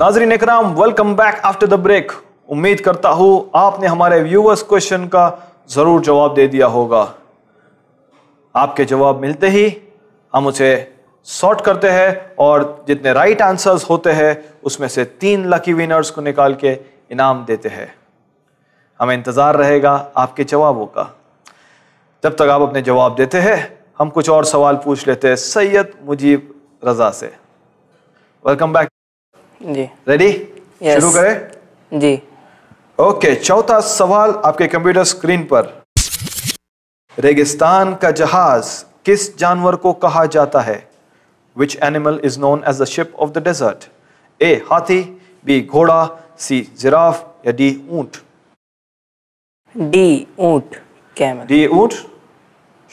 नाजरीन कराम welcome back after the break उम्मीद करता हूँ आपने हमारे व्यूवर्स क्वेश्चन का ज़रूर जवाब दे दिया होगा आपके जवाब मिलते ही हम उसे सॉर्ट करते हैं और जितने राइट आंसर्स होते हैं उसमें से तीन लकी विनर्स को निकाल के इनाम देते हैं हमें इंतज़ार रहेगा आपके जवाबों का जब तक आप अपने जवाब देते हैं हम कुछ और सवाल पूछ लेते हैं सैयद मुजीब रजा से वेलकम बैक जी रेडी yes. शुरू करें जी ओके चौथा सवाल आपके कंप्यूटर स्क्रीन पर रेगिस्तान का जहाज किस जानवर को कहा जाता है which animal is known as the ship of the desert A हाथी बी घोड़ा सी जिराफ या डी ऊंट डी ऊंट कैमल डी ऊंट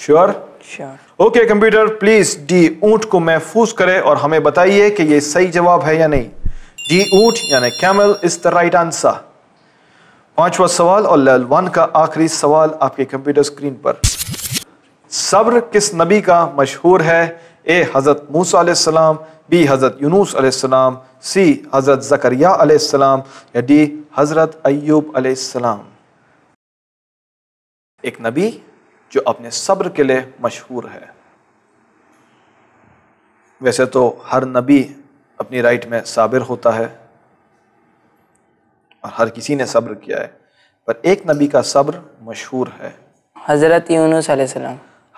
sure sure okay computer please D ऊंट को महफूज करें और हमें बताइए कि ये सही जवाब है या नहीं जी ऊंट यानी camel is the right answer पांचवा सवाल और लेवल वन का आखिरी सवाल आपके कंप्यूटर स्क्रीन पर सब्र किस नबी का मशहूर है ए हज़रत मूसा बी हज़रत यूनुस सी हज़रत जकरिया या डी हज़रत अयूब एक नबी जो अपने सब्र के लिए मशहूर है वैसे तो हर नबी अपनी राइट में साबिर होता है और हर किसी ने सब्र किया है पर एक नबी का सब्र मशहूर है हज़रत यूनुस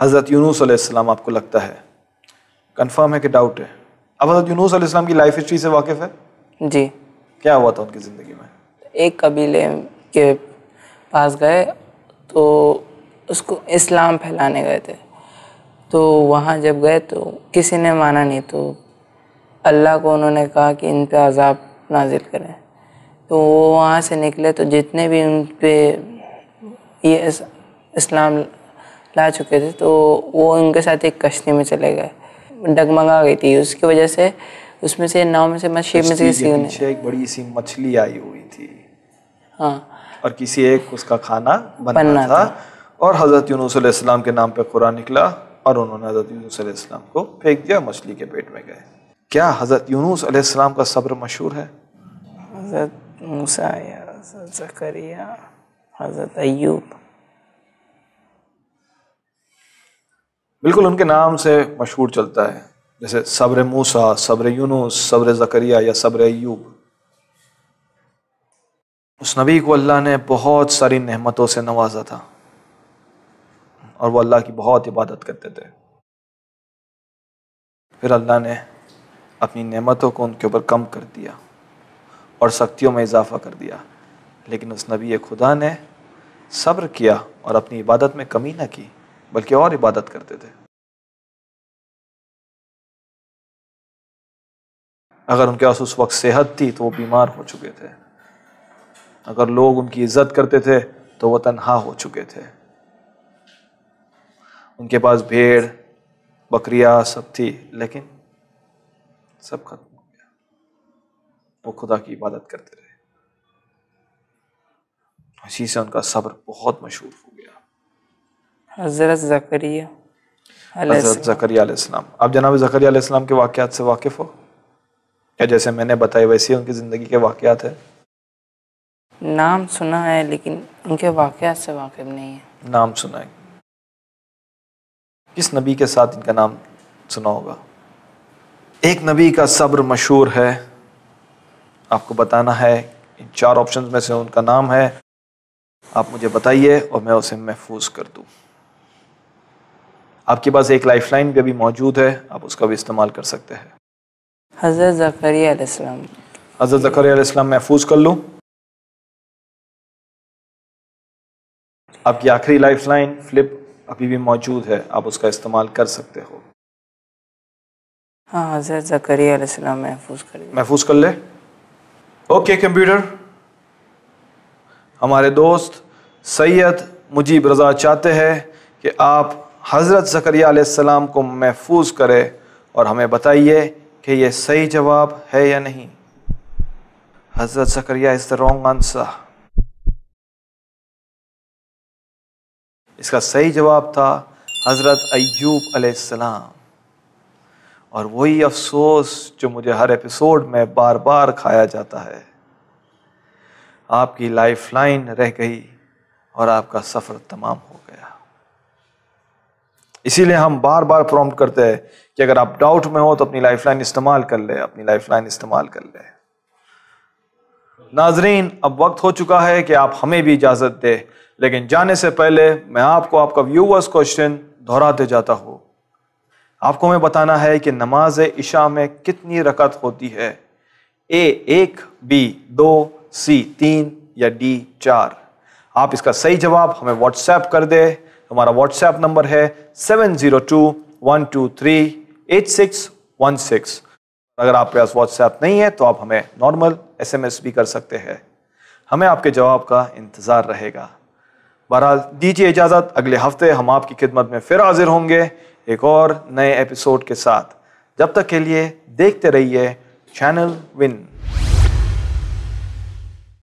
हज़रत यूनुस आपको लगता है कंफर्म है कि डाउट है अब हज़रत यूनुस की लाइफ हिस्ट्री से वाकिफ़ है जी क्या हुआ था उनकी ज़िंदगी में एक कबीले के पास गए तो उसको इस्लाम फैलाने गए थे तो वहाँ जब गए तो किसी ने माना नहीं तो अल्लाह को उन्होंने कहा कि इन पर अजाब नाजिल करें तो वो वहाँ से निकले तो जितने भी उन पर ये इस, इस्लाम ला चुके थे तो वो उनके साथ एक कश्ती में चले गए डगमगा गई थी उसकी वजह से उसमें से नाव में से मछली में से किसी ने एक बड़ी सी मछली आई हुई थी हाँ और किसी एक उसका खाना बनना, बनना था, था और हज़रत यूनुस के नाम पे कुरान निकला और उन्होंने हज़रत यूनुस को फेंक दिया मछली के पेट में गए क्या हज़रत यूनुस अलैहिस्सलाम का सब्र मशहूर है हज़रत मूसा जकरिया हज़रत अयूब बिल्कुल उनके नाम से मशहूर चलता है जैसे सब्र मूसा सब्र यूनुस सब्र जकरिया या सब्र अयूब उस नबी को अल्लाह ने बहुत सारी नहमतों से नवाजा था और वो अल्लाह की बहुत इबादत करते थे फिर अल्लाह ने अपनी नेमतों को उनके ऊपर कम कर दिया और सख्तियों में इजाफा कर दिया लेकिन उस नबी खुदा ने सब्र किया और अपनी इबादत में कमी ना की बल्कि और इबादत करते थे अगर उनके पास उस वक्त सेहत थी तो वो बीमार हो चुके थे अगर लोग उनकी इज्जत करते थे तो वह तनहा हो चुके थे उनके पास भेड़ बकरिया सब थी लेकिन सब खत्म हो गया वो खुदा की इबादत करते रहे इसी से उनका सब्र बहुत मशहूर हो गया हजरत जकरिया हजरत जकरिया आप जनाब जकरिया के वाक़ात से वाकिफ़ हो या जैसे मैंने बताया वैसे उनकी ज़िंदगी के वाक़ात है नाम सुना है लेकिन उनके वाक़ात से वाकिफ़ नहीं है नाम सुना है किस नबी के साथ इनका नाम सुना होगा एक नबी का सब्र मशहूर है आपको बताना है इन चार ऑप्शन में से उनका नाम है आप मुझे बताइए और मैं उसे महफूज कर दूँ आपके पास एक लाइफ लाइन भी अभी मौजूद है आप उसका भी इस्तेमाल कर सकते हैं हज़रत ज़करियाम हज़रत महफूज कर लूँ आपकी आखिरी लाइफ लाइन फ्लिप अभी भी मौजूद है आप उसका इस्तेमाल कर सकते हो हाँ हज़रत ज़करिया महफूज कर महफूज कर ले ओके कंप्यूटर हमारे दोस्त सैयद मुजीब रज़ा चाहते हैं कि आप हज़रत ज़करिया को महफूज करें और हमें बताइए कि यह सही जवाब है या नहीं Hazrat Zakariya is the wrong answer इसका सही जवाब था हज़रत अयूब अलैहिस्सलाम और वही अफसोस जो मुझे हर एपिसोड में बार बार खाया जाता है आपकी लाइफलाइन रह गई और आपका सफ़र तमाम हो गया इसीलिए हम बार बार प्रॉम्प्ट करते हैं कि अगर आप डाउट में हो तो अपनी लाइफलाइन इस्तेमाल कर ले अपनी लाइफलाइन इस्तेमाल कर ले नाजरीन अब वक्त हो चुका है कि आप हमें भी इजाज़त दे लेकिन जाने से पहले मैं आपको आपका व्यूवर्स क्वेश्चन दोहराते जाता हूँ आपको हमें बताना है कि नमाज इशा में कितनी रकत होती है ए एक बी दो सी तीन या डी चार आप इसका सही जवाब हमें व्हाट्सएप कर दे हमारा व्हाट्सएप नंबर है seven zero two one two three eight six one six अगर आपके पास व्हाट्सएप नहीं है तो आप हमें नॉर्मल एसएमएस भी कर सकते हैं हमें आपके जवाब का इंतज़ार रहेगा बहरहाल दीजिए इजाज़त अगले हफ्ते हम आपकी खिदमत में फिर हाजिर होंगे एक और नए एपिसोड के साथ जब तक के लिए देखते रहिए चैनल विन